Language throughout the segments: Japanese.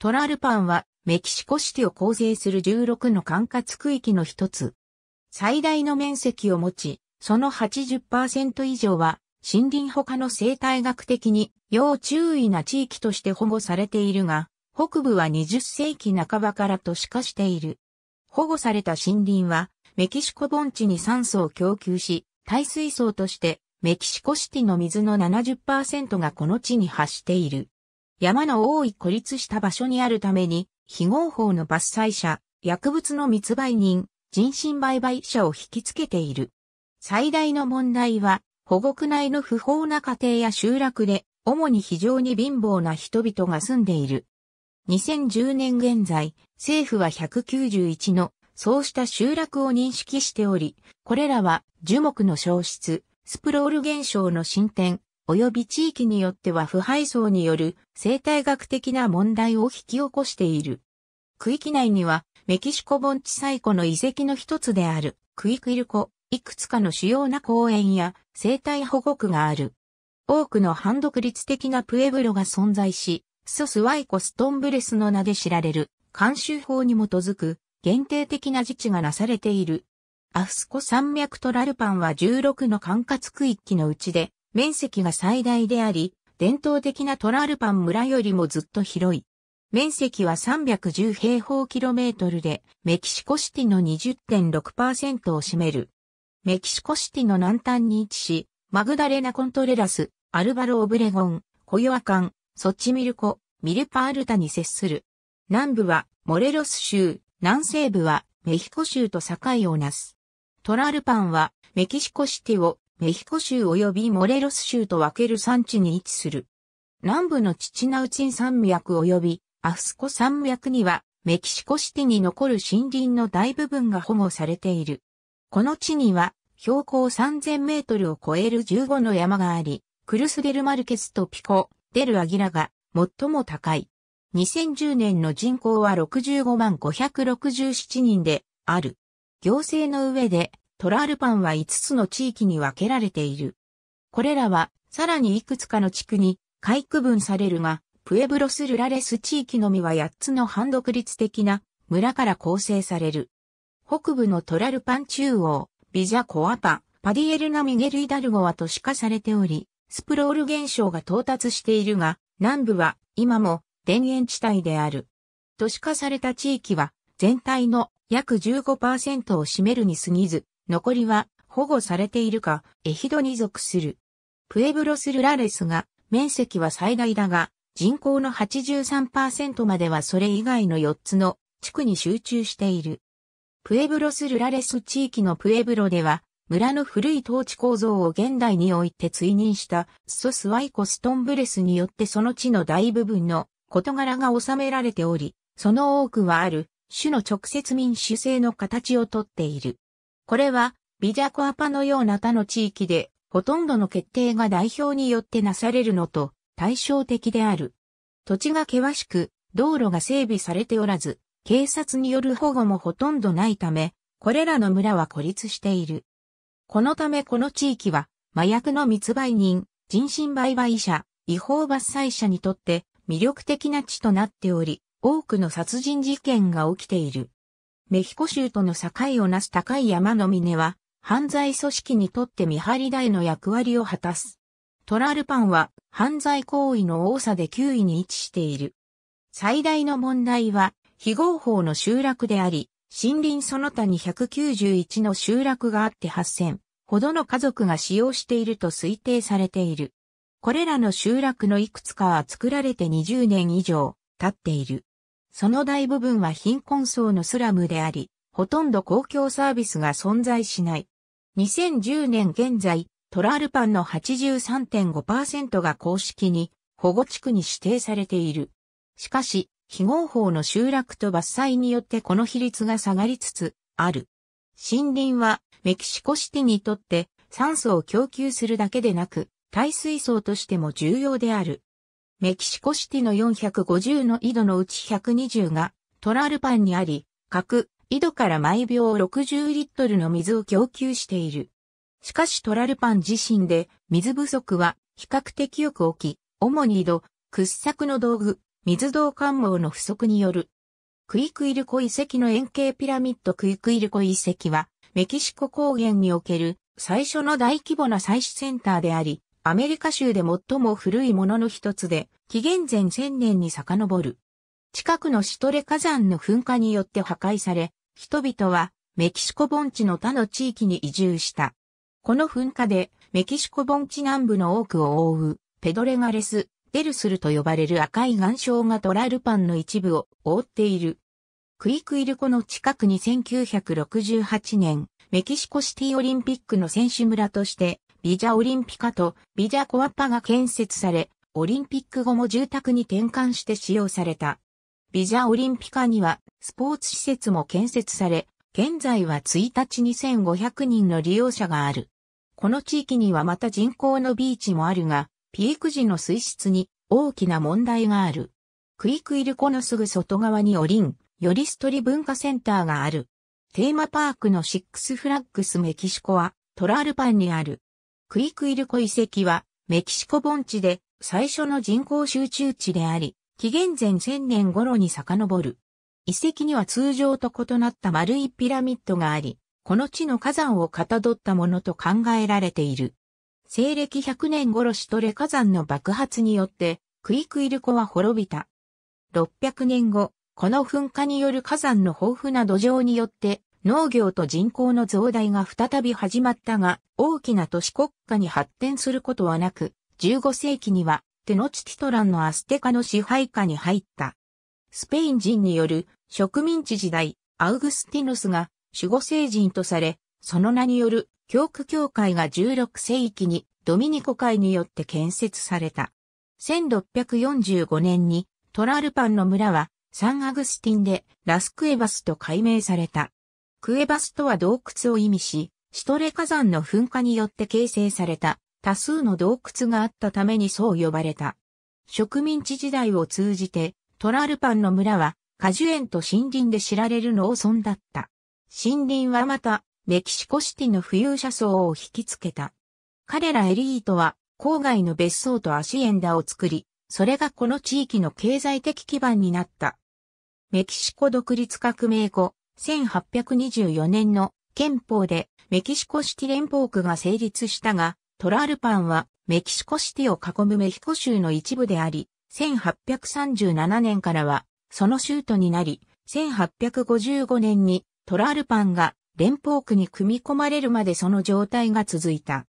トラルパンはメキシコシティを構成する16の管轄区域の一つ。最大の面積を持ち、その80%以上は森林他の生態学的に要注意な地域として保護されているが、北部は20世紀半ばから都市化している。保護された森林はメキシコ盆地に酸素を供給し、耐水層としてメキシコシティの水の70%がこの地に発している。山の多い孤立した場所にあるために、非合法の伐採者、薬物の密売人、人身売買者を引きつけている。最大の問題は、保護区内の不法な家庭や集落で、主に非常に貧乏な人々が住んでいる。2010年現在、政府は191のそうした集落を認識しており、これらは樹木の消失、スプロール現象の進展、及び地域によっては腐敗層による生態学的な問題を引き起こしている。区域内にはメキシコ盆地最古の遺跡の一つであるクイクイルコ、いくつかの主要な公園や生態保護区がある。多くの反独立的なプエブロが存在し、ソスワイコストンブレスの名で知られる慣習法に基づく限定的な自治がなされている。アフスコ山脈トラルパンは16の管轄区域のうちで面積が最大であり、伝統的なトラルパン村よりもずっと広い。面積は310平方キロメートルで、メキシコシティの20.6%を占める。メキシコシティの南端に位置し、マグダレナ・コントレラス、アルバロ・オブレゴン、コヨアカン、ソチミルコ、ミルパールタに接する。南部はモレロス州、南西部はメヒコ州と境をなす。トラルパンはメキシコシティをメヒコ州及びモレロス州と分ける山地に位置する。南部のチチナウチン山脈及びアフスコ山脈にはメキシコシティに残る森林の大部分が保護されている。この地には標高3000メートルを超える15の山があり、クルスデルマルケスとピコ、デルアギラが最も高い。2010年の人口は65万567人である。行政の上でトラルパンは5つの地域に分けられている。これらは、さらにいくつかの地区に、回区分されるが、プエブロス・ルラレス地域のみは8つの反独立的な村から構成される。北部のトラルパン中央、ビジャ・コアパ、パディエルナ・ミゲル・イダルゴは都市化されており、スプロール現象が到達しているが、南部は今も田園地帯である。都市化された地域は全体の約15%を占めるに過ぎず、残りは保護されているか、エヒドに属する。プエブロスルラレスが面積は最大だが、人口の83%まではそれ以外の4つの地区に集中している。プエブロスルラレス地域のプエブロでは、村の古い統治構造を現代において追認したソスワイコストンブレスによってその地の大部分の事柄が収められており、その多くはある種の直接民主制の形をとっている。これは、ビジャコアパのような他の地域で、ほとんどの決定が代表によってなされるのと対照的である。土地が険しく、道路が整備されておらず、警察による保護もほとんどないため、これらの村は孤立している。このためこの地域は、麻薬の密売人、人身売買者、違法伐採者にとって魅力的な地となっており、多くの殺人事件が起きている。メヒコ州との境をなす高い山の峰は、犯罪組織にとって見張り台の役割を果たす。トラルパンは犯罪行為の多さで9位に位置している。最大の問題は、非合法の集落であり、森林その他に191の集落があって8000ほどの家族が使用していると推定されている。これらの集落のいくつかは作られて20年以上経っている。その大部分は貧困層のスラムであり、ほとんど公共サービスが存在しない。2010年現在、トラールパンの83.5%が公式に保護地区に指定されている。しかし、非合法の集落と伐採によってこの比率が下がりつつある。森林はメキシコシティにとって酸素を供給するだけでなく、耐水層としても重要である。メキシコシティの450の井戸のうち120がトラルパンにあり、各井戸から毎秒60リットルの水を供給している。しかしトラルパン自身で水不足は比較的よく起き、主に井戸、掘削の道具、水道管網の不足による。クイクイルコ遺跡の円形ピラミッドクイクイルコ遺跡はメキシコ高原における最初の大規模な採取センターであり、アメリカ州で最も古いものの一つで、紀元前1000年に遡る。近くのシトレ火山の噴火によって破壊され、人々はメキシコ盆地の他の地域に移住した。この噴火でメキシコ盆地南部の多くを覆うペドレガレス、デルスルと呼ばれる赤い岩礁がトラルパンの一部を覆っている。クイクイルコの近くに1968年、メキシコシティオリンピックの選手村としてビジャオリンピカとビジャコアッパが建設され、オリンピック後も住宅に転換して使用された。ビジャオリンピカにはスポーツ施設も建設され、現在は1日2500人の利用者がある。この地域にはまた人工のビーチもあるが、ピーク時の水質に大きな問題がある。クイクイルコのすぐ外側にオリン、よりストリ文化センターがある。テーマパークのシックスフラッグスメキシコはトラルパンにある。クイクイルコ遺跡は、メキシコ盆地で最初の人口集中地であり、紀元前1000年頃に遡る。遺跡には通常と異なった丸いピラミッドがあり、この地の火山をかたどったものと考えられている。西暦100年頃シトレ火山の爆発によって、クイクイルコは滅びた。600年後、この噴火による火山の豊富な土壌によって、農業と人口の増大が再び始まったが、大きな都市国家に発展することはなく、15世紀にはテノチティトランのアステカの支配下に入った。スペイン人による植民地時代、アウグスティヌスが守護聖人とされ、その名による教区教会が16世紀にドミニコ会によって建設された。1645年にトラルパンの村はサンアグスティンでラスクエバスと改名された。クエバスとは洞窟を意味し、シトレ火山の噴火によって形成された多数の洞窟があったためにそう呼ばれた。植民地時代を通じてトラルパンの村は果樹園と森林で知られる農村だった。森林はまたメキシコシティの富裕者層を引きつけた。彼らエリートは郊外の別荘とアシエンダを作り、それがこの地域の経済的基盤になった。メキシコ独立革命後、1824年の憲法でメキシコシティ連邦区が成立したが、トラルパンはメキシコシティを囲むメヒコ州の一部であり、1837年からはその州都になり、1855年にトラルパンが連邦区に組み込まれるまでその状態が続いた。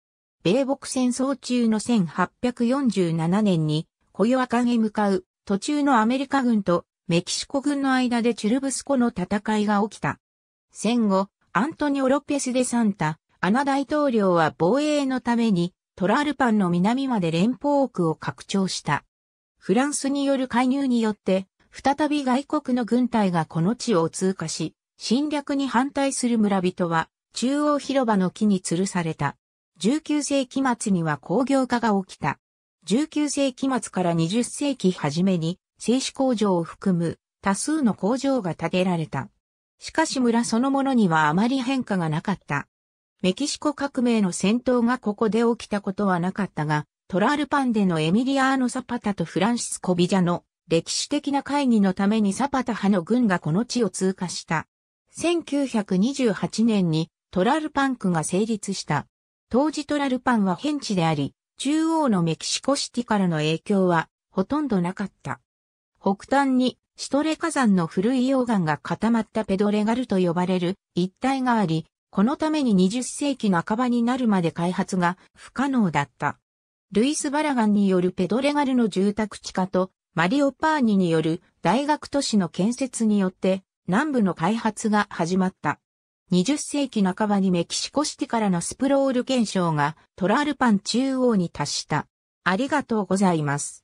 米北戦争中の1847年に、コヨアへ向かう途中のアメリカ軍とメキシコ軍の間でチュルブスコの戦いが起きた。戦後、アントニオ・ロペス・デ・サンタ、アナ大統領は防衛のためにトラルパンの南まで連邦区を拡張した。フランスによる介入によって、再び外国の軍隊がこの地を通過し、侵略に反対する村人は、中央広場の木に吊るされた。19世紀末には工業化が起きた。19世紀末から20世紀初めに、製紙工場を含む多数の工場が建てられた。しかし村そのものにはあまり変化がなかった。メキシコ革命の戦闘がここで起きたことはなかったが、トラールパンでのエミリアーノ・サパタとフランシスコ・ビジャの歴史的な会議のためにサパタ派の軍がこの地を通過した。1928年にトラルパン区が成立した。当時トラルパンは変地であり、中央のメキシコシティからの影響はほとんどなかった。北端にシトレ火山の古い溶岩が固まったペドレガルと呼ばれる一帯があり、このために20世紀半ばになるまで開発が不可能だった。ルイス・バラガンによるペドレガルの住宅地化とマリオ・パーニによる大学都市の建設によって南部の開発が始まった。20世紀半ばにメキシコシティからのスプロール現象がトラルパン中央に達した。ありがとうございます。